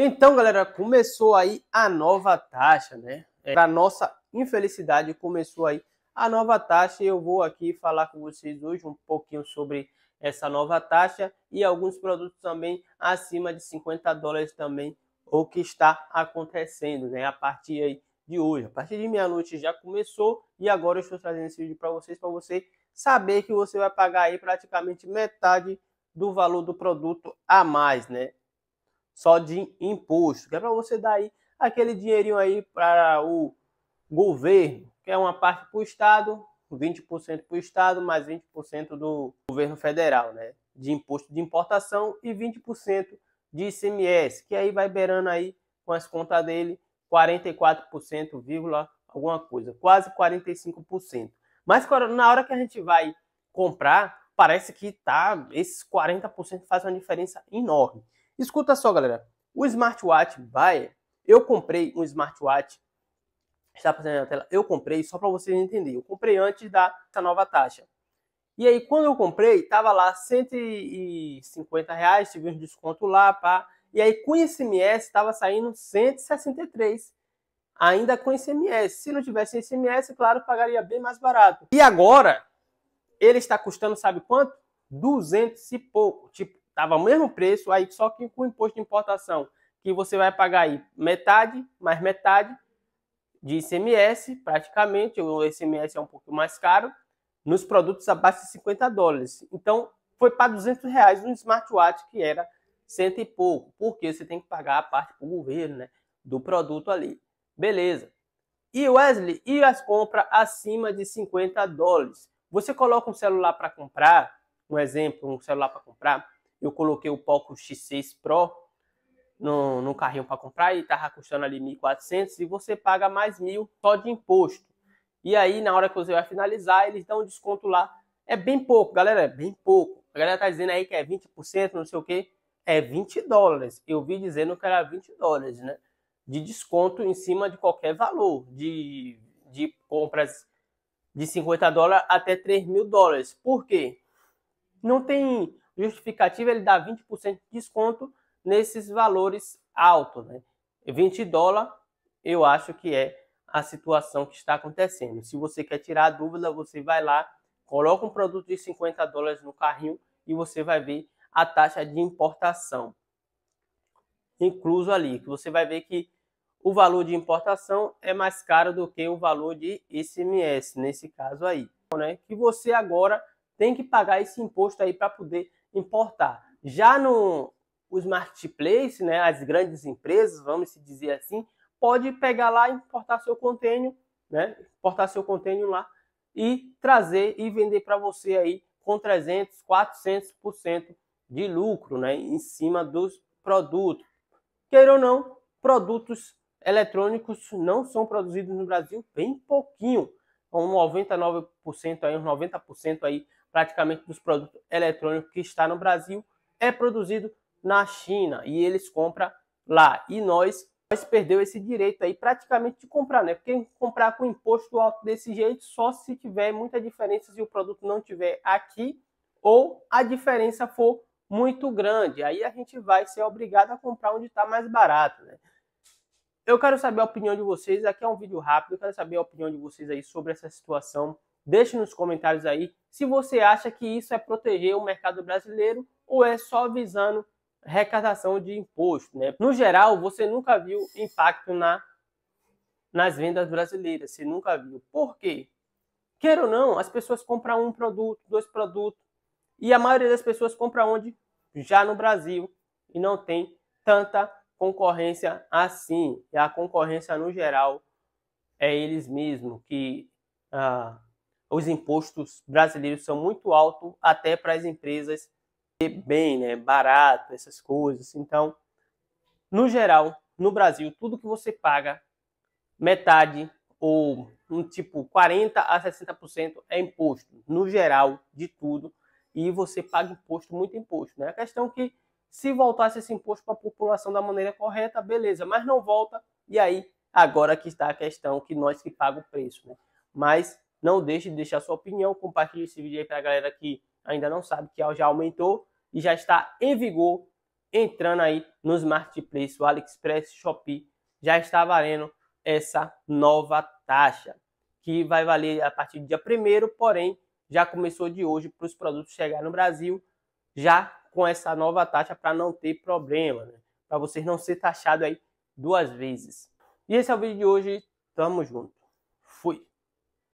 Então, galera, começou aí a nova taxa, né? É, Para nossa infelicidade, começou aí a nova taxa. e Eu vou aqui falar com vocês hoje um pouquinho sobre essa nova taxa e alguns produtos também acima de 50 dólares também o que está acontecendo, né? A partir aí de hoje, a partir de meia-noite já começou e agora eu estou trazendo esse vídeo para vocês para você saber que você vai pagar aí praticamente metade do valor do produto a mais, né? só de imposto, que é para você dar aí aquele dinheirinho aí para o governo, que é uma parte para o Estado, 20% para o Estado, mais 20% do governo federal, né? De imposto de importação e 20% de ICMS, que aí vai beirando aí com as contas dele 44%, vírgula alguma coisa, quase 45%. Mas na hora que a gente vai comprar, parece que tá esses 40% faz uma diferença enorme. Escuta só, galera. O smartwatch Bayer, eu comprei um smartwatch, está aparecendo na tela, eu comprei só para vocês entenderem. Eu comprei antes da nova taxa. E aí, quando eu comprei, tava lá 150 reais, tive um desconto lá, pá. E aí, com SMS, estava saindo 163 ainda com SMS. Se não tivesse SMS, claro, pagaria bem mais barato. E agora, ele está custando, sabe quanto? 200 e pouco. Tipo, Estava o mesmo preço, aí só que com o imposto de importação, que você vai pagar aí metade, mais metade de ICMS, praticamente, o ICMS é um pouco mais caro, nos produtos abaixo de 50 dólares. Então, foi para 200 reais um smartwatch que era cento e pouco, porque você tem que pagar a parte para o governo, né, do produto ali. Beleza. E Wesley, e as compras acima de 50 dólares? Você coloca um celular para comprar, um exemplo, um celular para comprar, eu coloquei o Poco X6 Pro no, no carrinho para comprar e estava custando ali 1.400 e você paga mais mil só de imposto. E aí, na hora que você vai finalizar, eles dão um desconto lá. É bem pouco, galera, é bem pouco. A galera tá dizendo aí que é 20%, não sei o que. É 20 dólares. Eu vi dizendo que era 20 dólares, né? De desconto em cima de qualquer valor, de, de compras de 50 dólares até 3 mil dólares. Por quê? Não tem justificativa, ele dá 20% de desconto nesses valores altos. Né? 20 dólares, eu acho que é a situação que está acontecendo. Se você quer tirar a dúvida, você vai lá, coloca um produto de 50 dólares no carrinho e você vai ver a taxa de importação. Incluso ali, que você vai ver que o valor de importação é mais caro do que o valor de ICMS, nesse caso aí. Né? Que você agora tem que pagar esse imposto aí para poder importar. Já no os marketplaces, né, as grandes empresas, vamos se dizer assim, pode pegar lá, importar seu contêiner, né, importar seu contêiner lá e trazer e vender para você aí com 300, 400% de lucro, né, em cima dos produtos. Queira ou não, produtos eletrônicos não são produzidos no Brasil, bem pouquinho, então, com 99% aí, uns 90% aí praticamente dos produtos eletrônicos que está no Brasil é produzido na China e eles compram lá. E nós, nós perdeu esse direito aí praticamente de comprar, né? Porque comprar com imposto alto desse jeito só se tiver muita diferença se o produto não tiver aqui ou a diferença for muito grande. Aí a gente vai ser obrigado a comprar onde está mais barato, né? Eu quero saber a opinião de vocês. Aqui é um vídeo rápido. Eu quero saber a opinião de vocês aí sobre essa situação Deixe nos comentários aí se você acha que isso é proteger o mercado brasileiro ou é só visando arrecadação de imposto. Né? No geral, você nunca viu impacto na, nas vendas brasileiras, você nunca viu. Por quê? Queira ou não, as pessoas compram um produto, dois produtos, e a maioria das pessoas compra onde? Já no Brasil, e não tem tanta concorrência assim. E a concorrência, no geral, é eles mesmos que... Ah, os impostos brasileiros são muito altos até para as empresas bem, né, barato, essas coisas. Então, no geral, no Brasil, tudo que você paga, metade ou um tipo 40 a 60% é imposto, no geral de tudo, e você paga imposto, muito imposto, né? A questão é que se voltasse esse imposto para a população da maneira correta, beleza, mas não volta, e aí agora que está a questão que nós que pagamos o preço, né? Mas não deixe de deixar sua opinião, compartilhe esse vídeo aí para a galera que ainda não sabe que já aumentou e já está em vigor, entrando aí nos marketplaces, o AliExpress, Shopee, já está valendo essa nova taxa, que vai valer a partir do dia 1 porém, já começou de hoje para os produtos chegar no Brasil, já com essa nova taxa para não ter problema, né? para vocês não ser taxado aí duas vezes. E esse é o vídeo de hoje, tamo junto.